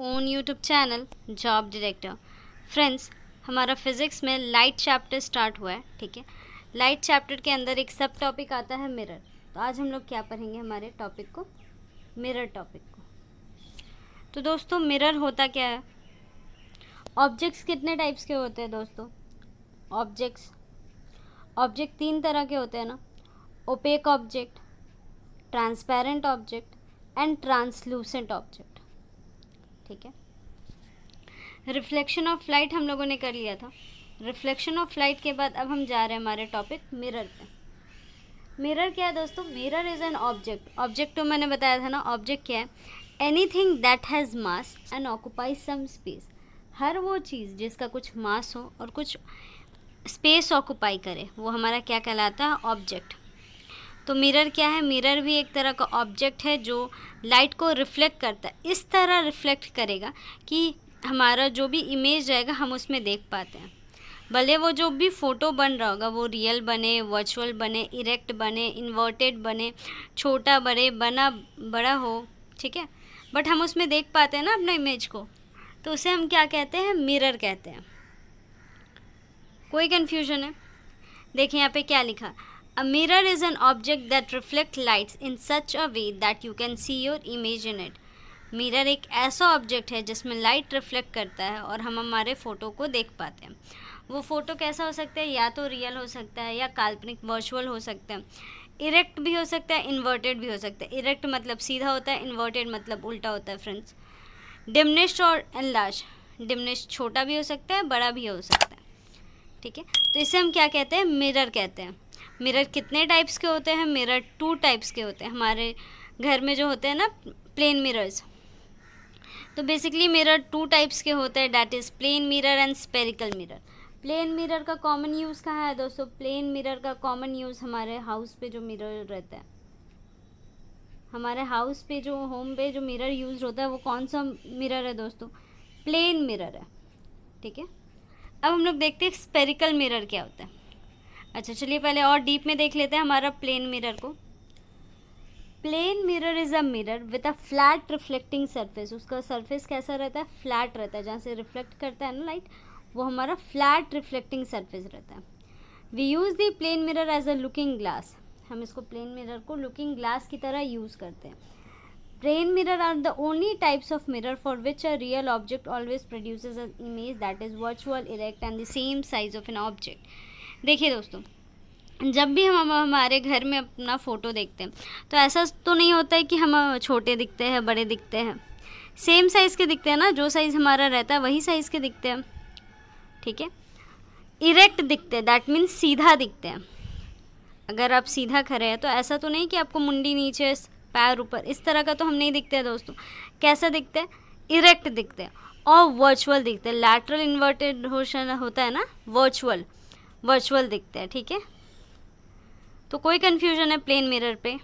Own YouTube channel job director friends हमारा physics में light chapter start हुआ है ठीक है लाइट चैप्टर के अंदर एक सब टॉपिक आता है मिरर तो आज हम लोग क्या पढ़ेंगे हमारे टॉपिक को मिरर टॉपिक को तो दोस्तों मिरर होता क्या है ऑब्जेक्ट्स कितने टाइप्स के होते हैं दोस्तों ऑब्जेक्ट्स ऑब्जेक्ट तीन तरह के होते हैं ना opaque object transparent object and translucent object ठीक है रिफ्लेक्शन ऑफ लाइट हम लोगों ने कर लिया था रिफ्लेक्शन ऑफ लाइट के बाद अब हम जा रहे हैं हमारे टॉपिक मिरर पे मिरर क्या है दोस्तों mirror is an object object तो मैंने बताया था ना ऑब्जेक्ट क्या है anything that has mass and occupy some space हर वो चीज़ जिसका कुछ मास हो और कुछ स्पेस ऑक्यूपाई करे वो हमारा क्या कहलाता है ऑब्जेक्ट तो मिरर क्या है मिरर भी एक तरह का ऑब्जेक्ट है जो लाइट को रिफ्लेक्ट करता है इस तरह रिफ्लेक्ट करेगा कि हमारा जो भी इमेज रहेगा हम उसमें देख पाते हैं भले वो जो भी फ़ोटो बन रहा होगा वो रियल बने वर्चुअल बने इरेक्ट बने इन्वर्टेड बने छोटा बड़े बना बड़ा हो ठीक है बट हम उसमें देख पाते हैं ना अपना इमेज को तो उसे हम क्या कहते हैं मिरर कहते हैं कोई कन्फ्यूजन है देखिए यहाँ पे क्या लिखा A mirror is an object that reflects lights in such a way that you can see your image in it. Mirror एक ऐसा ऑब्जेक्ट है जिसमें लाइट रिफ्लेक्ट करता है और हम हमारे फ़ोटो को देख पाते हैं वो फ़ोटो कैसा हो सकता है या तो रियल हो सकता है या काल्पनिक वर्चुअल हो सकता है इरेक्ट भी हो सकता है इन्वर्टेड भी हो सकता है इरेक्ट मतलब सीधा होता है इन्वर्टेड मतलब उल्टा होता है फ्रेंड्स डिमनिश्ड और एनलार्ज डिमनिश छोटा भी हो सकता है बड़ा भी हो सकता है ठीक है तो इसे हम क्या कहते हैं मिरर कहते हैं मिरर कितने टाइप्स के होते हैं मिरर टू टाइप्स के होते हैं हमारे घर में जो होते हैं ना प्लेन मिरर्स तो बेसिकली मिरर टू टाइप्स के होते हैं that is plane mirror and spherical mirror plane mirror का कॉमन यूज़ कहाँ है दोस्तों प्लेन मिरर का कॉमन यूज़ हमारे हाउस पे जो मिरर रहता है हमारे हाउस पे जो होम पे जो मिरर यूज होता है वो कौन सा मिरर है दोस्तों प्लेन मिरर है ठीक है अब हम लोग देखते हैं स्पेरिकल मिरर क्या होता है अच्छा चलिए पहले और डीप में देख लेते हैं हमारा प्लेन मिरर को plane mirror is a mirror with a flat reflecting surface उसका सरफेस कैसा रहता है फ्लैट रहता है जहाँ से रिफ्लेक्ट करता है ना लाइट वो हमारा फ्लैट रिफ्लेक्टिंग सरफेस रहता है we use the plane mirror as a looking glass हम इसको प्लेन मिरर को लुकिंग ग्लास की तरह यूज़ करते हैं plane mirror are the only types of mirror for which a real object always produces a image that is virtual erect and the same size of an object देखिए दोस्तों जब भी हम हमारे घर में अपना फ़ोटो देखते हैं तो ऐसा तो नहीं होता है कि हम छोटे दिखते हैं बड़े दिखते हैं सेम साइज़ के दिखते हैं ना जो साइज़ हमारा रहता है वही साइज़ के दिखते हैं ठीक है इरेक्ट दिखते हैं दैट मीन्स सीधा दिखते हैं अगर आप सीधा खड़े हैं तो ऐसा तो नहीं कि आपको मुंडी नीचे पैर ऊपर इस तरह का तो हम नहीं दिखते हैं दोस्तों कैसा दिखते हैं इरेक्ट दिखते हैं और वर्चुअल दिखते हैं लैटरल इन्वर्टेड होशन होता है ना वर्चुअल वर्चुअल दिखते हैं ठीक है तो कोई कन्फ्यूजन है प्लेन मिरर पे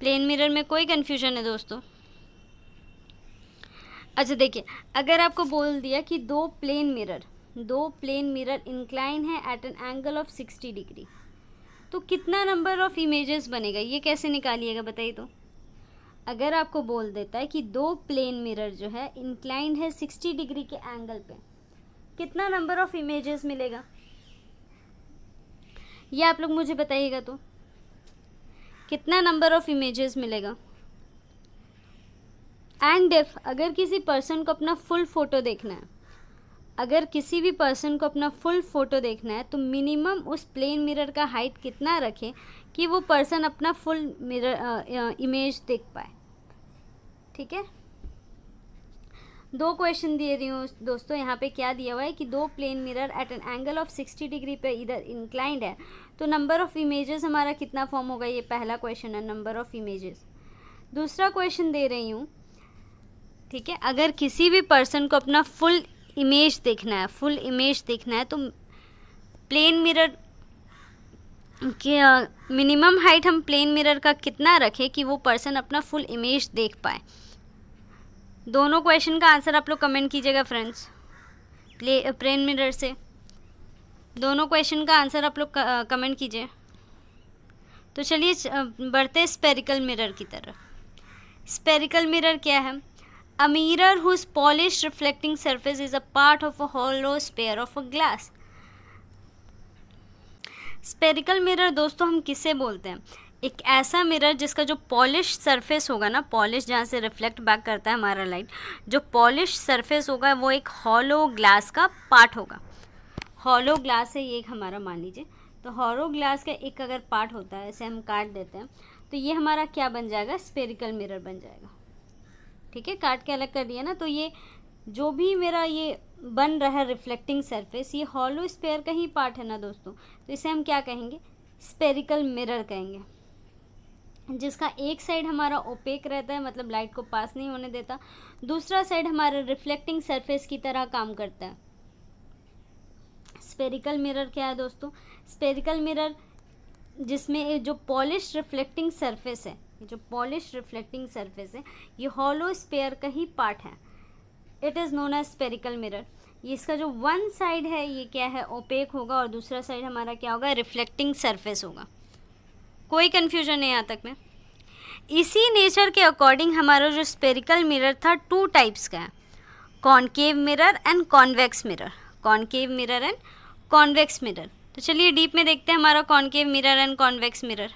प्लेन मिरर में कोई कन्फ्यूजन है दोस्तों अच्छा देखिए अगर आपको बोल दिया कि दो प्लेन मिरर दो प्लेन मिरर इंक्लाइन है at an angle of sixty degree तो कितना नंबर ऑफ इमेजेस बनेगा ये कैसे निकालिएगा बताइए तो अगर आपको बोल देता है कि दो प्लेन मिरर जो है इंक्लाइंड है सिक्सटी डिग्री के एंगल पे कितना नंबर ऑफ इमेजेस मिलेगा ये आप लोग मुझे बताइएगा तो कितना नंबर ऑफ इमेजेस मिलेगा एंड इफ अगर किसी पर्सन को अपना फुल फ़ोटो देखना है अगर किसी भी पर्सन को अपना फुल फ़ोटो देखना है तो मिनिमम उस प्लेन मिरर का हाइट कितना रखें कि वो पर्सन अपना फुल मिरर इमेज देख पाए ठीक है दो क्वेश्चन दे रही हूँ दोस्तों यहाँ पे क्या दिया हुआ है कि दो plane mirror at an angle of sixty degree पे इधर इंक्लाइंड है तो नंबर ऑफ़ इमेजेस हमारा कितना फॉर्म होगा ये पहला क्वेश्चन है नंबर ऑफ़ इमेजेस दूसरा क्वेश्चन दे रही हूँ ठीक है अगर किसी भी पर्सन को अपना फुल इमेज देखना है फुल इमेज देखना है तो प्लेन मिरर कि मिनिमम हाइट हम प्लेन मिरर का कितना रखें कि वो पर्सन अपना फुल इमेज देख पाए दोनों क्वेश्चन का आंसर आप लोग कमेंट कीजिएगा फ्रेंड्स प्ले प्लेन मिरर से दोनों क्वेश्चन का आंसर आप लोग कमेंट कीजिए तो चलिए बढ़ते स्पेरिकल मिरर की तरफ स्पेरिकल मिरर क्या है a mirror whose polish reflecting surface is a part of a hollow sphere of a glass spherical mirror दोस्तों हम किसे बोलते हैं एक ऐसा मिरर जिसका जो पॉलिश सरफेस होगा ना पॉलिश जहाँ से रिफ्लेक्ट बैक करता है हमारा लाइट जो पॉलिश सरफेस होगा वो एक हॉलो ग्लास का पार्ट होगा हॉलो ग्लास है ये हमारा मान लीजिए तो हॉलो ग्लास का एक अगर पार्ट होता है इसे हम काट देते हैं तो ये हमारा क्या बन जाएगा स्पेरिकल मिरर बन जाएगा ठीक है काट के अलग कर दिया ना तो ये जो भी मेरा ये बन रहा है रिफ्लेक्टिंग सरफेस ये हॉलो स्पेयर का ही पार्ट है ना दोस्तों तो इसे हम क्या कहेंगे स्पेरिकल मिरर कहेंगे जिसका एक साइड हमारा ओपेक रहता है मतलब लाइट को पास नहीं होने देता दूसरा साइड हमारा रिफ्लेक्टिंग सरफेस की तरह काम करता है स्पेरिकल मिरर क्या है दोस्तों स्पेरिकल मिरर जिसमें जो पॉलिश रिफ्लेक्टिंग सरफेस है जो पॉलिश रिफ्लेक्टिंग सरफेस है ये हॉलो स्पेयर का ही पार्ट है it is known as spherical mirror ये इसका जो वन साइड है ये क्या है ओपेक होगा और दूसरा साइड हमारा क्या होगा रिफ्लेक्टिंग सरफेस होगा कोई कन्फ्यूजन नहीं यहाँ तक में इसी नेचर के अकॉर्डिंग हमारा जो स्पेरिकल मिरर था टू टाइप्स का है concave mirror and convex mirror concave mirror and convex mirror तो चलिए डीप में देखते हैं हमारा concave mirror and convex mirror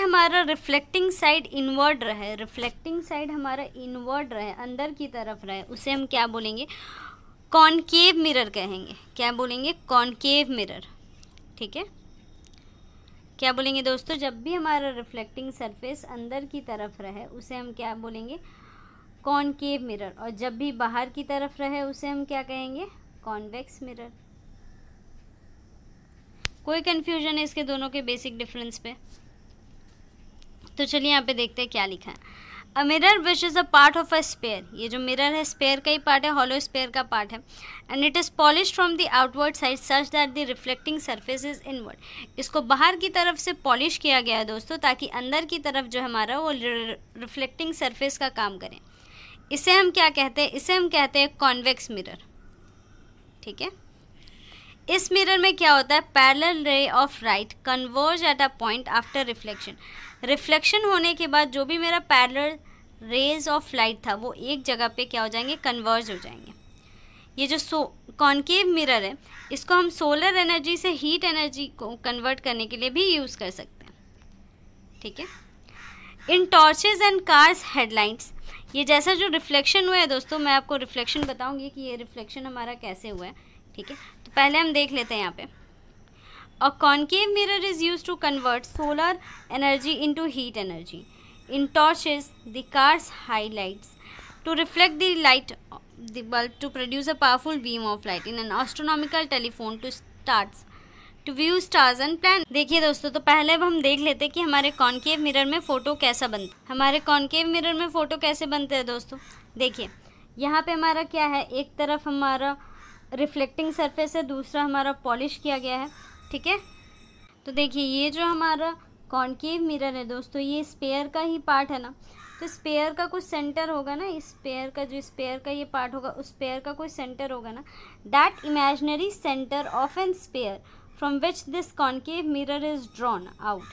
हमारा रिफ्लेक्टिंग साइड इनवर्ड रहे रिफ्लेक्टिंग साइड हमारा इनवर्ड रहे अंदर की तरफ रहे उसे हम क्या बोलेंगे कॉन्केव मिरर कहेंगे क्या बोलेंगे कॉन्केव मिरर ठीक है क्या बोलेंगे दोस्तों जब भी हमारा रिफ्लेक्टिंग सरफेस अंदर की तरफ रहे उसे हम क्या बोलेंगे कॉनकेव मिरर और जब भी बाहर की तरफ रहे उसे हम क्या कहेंगे कॉन्वेक्स मिरर कोई कंफ्यूजन है इसके दोनों के बेसिक डिफरेंस पे तो चलिए यहाँ पे देखते हैं क्या लिखा है a mirror which is a part of a sphere ये जो मिरर है स्पेयर का ही पार्ट है हॉलो स्पेयर का पार्ट है and it is polish from the outward side such that the reflecting surface is inward इसको बाहर की तरफ से पॉलिश किया गया है दोस्तों ताकि अंदर की तरफ जो हमारा वो रिफ्लेक्टिंग सर्फेस का काम करें इसे हम क्या कहते हैं इसे हम कहते हैं कॉन्वेक्स मिरर ठीक है इस मिरर में क्या होता है parallel ray of light converge at a point after reflection reflection होने के बाद जो भी मेरा पैरेलल रेज ऑफ लाइट था वो एक जगह पे क्या हो जाएंगे कन्वर्ज हो जाएंगे ये जो सो कॉन्केव मिरर है इसको हम सोलर एनर्जी से हीट एनर्जी को कन्वर्ट करने के लिए भी यूज़ कर सकते हैं ठीक है in torches and cars headlights ये जैसा जो रिफ्लेक्शन हुआ है दोस्तों मैं आपको रिफ्लेक्शन बताऊंगी कि ये रिफ्लेक्शन हमारा कैसे हुआ है ठीक है तो पहले हम देख लेते हैं यहाँ पे और concave mirror is use to convert solar energy into heat energy in torches the car's highlights to reflect the light the bulb to produce a powerful beam of light in an astronomical telephone to stars to view stars and plan देखिए दोस्तों तो पहले अब हम देख लेते हैं कि हमारे कॉनकेव मिरर में फ़ोटो कैसा बनता हमारे कॉनकेव मिरर में फ़ोटो कैसे बनते हैं दोस्तों देखिए यहाँ पे हमारा क्या है एक तरफ हमारा रिफ्लेक्टिंग सरफेस है दूसरा हमारा पॉलिश किया गया है ठीक है तो देखिए ये जो हमारा कॉन्केव मिरर है दोस्तों ये स्पेयर का ही पार्ट है ना तो स्पेयर का कुछ सेंटर होगा ना इस स्पेयर का जो स्पेयर का ये पार्ट होगा उस स्पेयर का कोई सेंटर होगा ना that imaginary centre of an sphere from which this concave mirror is drawn out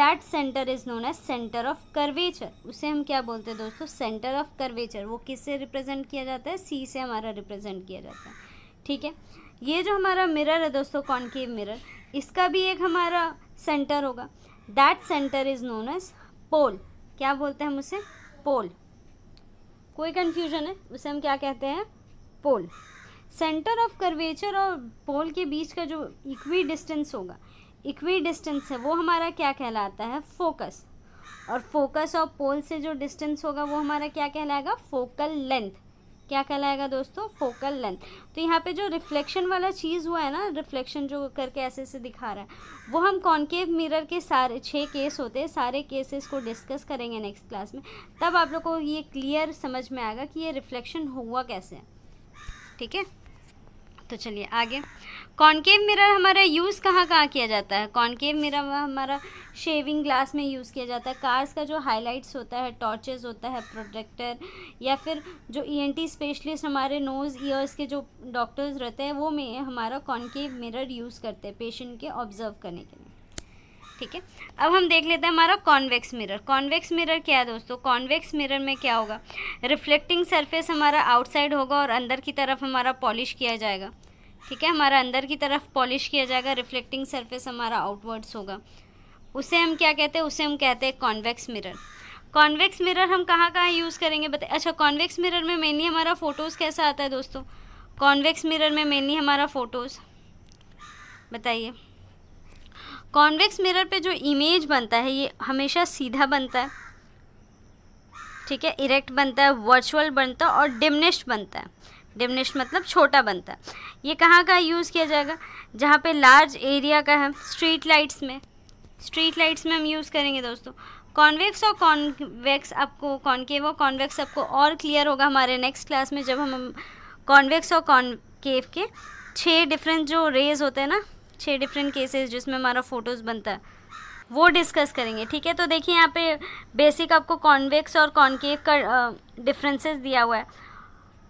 that centre is known as centre of curvature उसे हम क्या बोलते हैं दोस्तों सेंटर ऑफ कर्वेचर वो किससे रिप्रेजेंट किया जाता है सी से हमारा रिप्रेजेंट किया जाता है ठीक है ये जो हमारा मिरर है दोस्तों कॉन्केव मिरर इसका भी एक हमारा सेंटर होगा that centre is known as pole क्या बोलते हैं हम उसे पोल कोई कन्फ्यूजन है उसे हम क्या कहते हैं पोल सेंटर ऑफ कर्वेचर और पोल के बीच का जो इक्वी डिस्टेंस होगा इक्वी डिस्टेंस है वो हमारा क्या कहलाता है फोकस और फोकस और पोल से जो डिस्टेंस होगा वो हमारा क्या कहलाएगा फोकल लेंथ क्या कहलाएगा दोस्तों फोकल लेंथ तो यहाँ पे जो रिफ्लेक्शन वाला चीज़ हुआ है ना रिफ्लेक्शन जो करके ऐसे ऐसे दिखा रहा है वो हम कॉन्केव मिरर के सारे छः केस होते हैं सारे केसेस को डिस्कस करेंगे नेक्स्ट क्लास में तब आप लोग को ये क्लियर समझ में आएगा कि ये रिफ्लेक्शन हुआ कैसे ठीक है तो चलिए आगे कॉन्केव मिरर हमारा यूज़ कहाँ कहाँ किया जाता है कॉन्केव मिरर हमारा शेविंग ग्लास में यूज़ किया जाता है कार्स का जो हाइलाइट्स होता है टॉर्चेस होता है प्रोटेक्टर या फिर जो ईएनटी e स्पेशलिस्ट हमारे नोज़ ईयर्स के जो डॉक्टर्स रहते हैं वो में हमारा कॉन्केव मिरर यूज़ करते हैं पेशेंट के ऑब्जर्व करने के लिए ठीक है अब हम देख लेते हैं हमारा कॉन्वेक्स मिरर कॉन्वेक्स मिरर क्या है दोस्तों कॉन्वेक्स मिरर में क्या होगा रिफ्लेक्टिंग सरफेस हमारा आउटसाइड होगा और अंदर की तरफ हमारा पॉलिश किया जाएगा ठीक है हमारा अंदर की तरफ पॉलिश किया जाएगा रिफ्लेक्टिंग सरफेस हमारा आउटवर्ड्स होगा उसे हम क्या कहते हैं उसे हम कहते हैं कॉन्वेक्स मिरर कॉन्वेक्स मिरर हम कहाँ कहाँ यूज़ करेंगे बताए अच्छा कॉन्वेक्स मिरर में मेनली हमारा फ़ोटोज़ कैसा आता है दोस्तों कॉन्वेक्स मिरर में मेनली हमारा फ़ोटोज़ बताइए कॉन्वेक्स मिरर पे जो इमेज बनता है ये हमेशा सीधा बनता है ठीक है इरेक्ट बनता है वर्चुअल बनता है और डिमनिश्ड बनता है डिमनिश्ड मतलब छोटा बनता है ये कहाँ कहाँ यूज़ किया जाएगा जहाँ पे लार्ज एरिया का है स्ट्रीट लाइट्स में स्ट्रीट लाइट्स में हम यूज़ करेंगे दोस्तों कॉन्वेक्स और कॉन्वेक्स आपको कॉन्केव और कॉन्वेक्स आपको और क्लियर होगा हमारे नेक्स्ट क्लास में जब हम कॉन्वेक्स और कॉन्केव के छः डिफरेंट जो रेज होते हैं ना छः डिफरेंट केसेस जिसमें हमारा फ़ोटोज़ बनता है वो डिस्कस करेंगे ठीक है तो देखिए यहाँ पे बेसिक आपको कॉन्वेक्स और कॉन्केव का डिफरेंसेस दिया हुआ है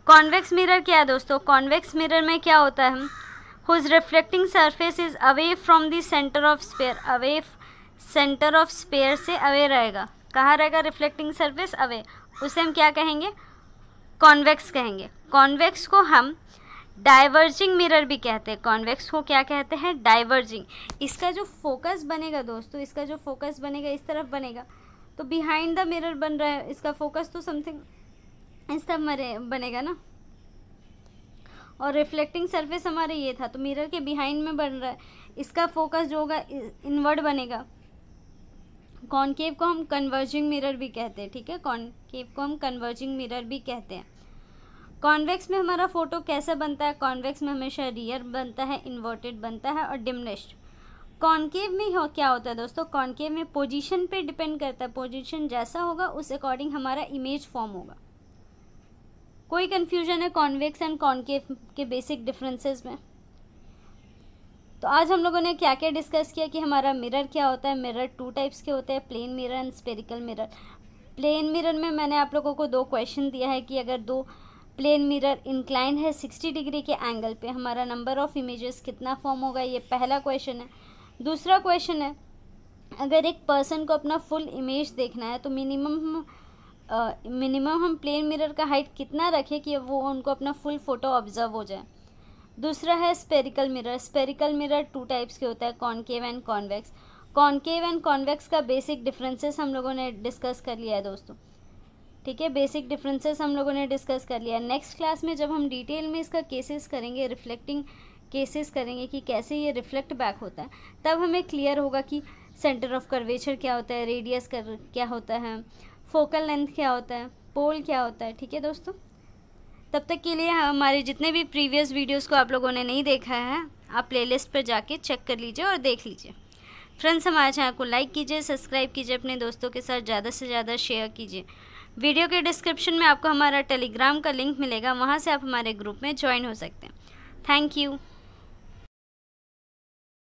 कॉन्वेक्स मिरर क्या है दोस्तों कॉन्वेक्स मिरर में क्या होता है whose reflecting surface is away from the centre of sphere away centre of sphere से अवे रहेगा कहाँ रहेगा रिफ्लेक्टिंग सरफेस अवे उसे हम क्या कहेंगे कॉन्वेक्स कहेंगे कॉन्वेक्स को हम डाइवर्जिंग मिरर भी कहते हैं कॉन्वेक्स को क्या कहते हैं डाइवर्जिंग इसका जो फोकस बनेगा दोस्तों इसका जो फोकस बनेगा इस तरफ बनेगा तो बिहाइंड द मिरर बन रहा है इसका फोकस तो समथिंग इस तरफ बनेगा ना और रिफ्लेक्टिंग सरफेस हमारा ये था तो मिरर के बिहाइंड में बन रहा है इसका फोकस जो होगा इनवर्ड बनेगा कॉन्केव को हम कन्वर्जिंग मिरर भी कहते हैं ठीक है कॉन्केव को हम कन्वर्जिंग मिरर भी कहते हैं कॉन्वेक्स में हमारा फ़ोटो कैसा बनता है कॉन्वेक्स में हमेशा रियर बनता है इन्वर्टेड बनता है और डिमनिश्ड कॉन्केव में हो क्या होता है दोस्तों कॉन्केव में पोजीशन पे डिपेंड करता है पोजीशन जैसा होगा उस अकॉर्डिंग हमारा इमेज फॉर्म होगा कोई कन्फ्यूजन है कॉन्वेक्स एंड कॉन्केव के बेसिक डिफरेंसेस में तो आज हम लोगों ने क्या क्या डिस्कस किया कि हमारा मिरर क्या होता है मिरर टू टाइप्स के होते हैं plane mirror and spherical mirror plane mirror में मैंने आप लोगों को दो क्वेश्चन दिया है कि अगर दो प्लेन मिरर इंक्लाइन है 60 डिग्री के एंगल पे हमारा नंबर ऑफ इमेजेस कितना फॉर्म होगा ये पहला क्वेश्चन है दूसरा क्वेश्चन है अगर एक पर्सन को अपना फुल इमेज देखना है तो मिनिमम मिनिमम हम प्लेन मिरर का हाइट कितना रखें कि वो उनको अपना फुल फ़ोटो ऑब्जर्व हो जाए दूसरा है spherical mirror spherical mirror two types के होता है concave and convex concave and convex का बेसिक डिफरेंसेस हम लोगों ने डिस्कस कर लिया है दोस्तों ठीक है बेसिक डिफरेंसेस हम लोगों ने डिस्कस कर लिया नेक्स्ट क्लास में जब हम डिटेल में इसका केसेस करेंगे रिफ्लेक्टिंग केसेस करेंगे कि कैसे ये रिफ्लेक्ट बैक होता है तब हमें क्लियर होगा कि सेंटर ऑफ कर्वेचर क्या होता है रेडियस कर क्या होता है फोकल लेंथ क्या होता है पोल क्या होता है ठीक है दोस्तों तब तक के लिए हमारे जितने भी प्रीवियस वीडियोज़ को आप लोगों ने नहीं देखा है आप प्ले पर जाके चेक कर लीजिए और देख लीजिए फ्रेंड्स हमारे चैनल को लाइक कीजिए सब्सक्राइब कीजिए अपने दोस्तों के साथ ज़्यादा से ज़्यादा शेयर कीजिए वीडियो के डिस्क्रिप्शन में आपको हमारा टेलीग्राम का लिंक मिलेगा वहाँ से आप हमारे ग्रुप में ज्वाइन हो सकते हैं थैंक यू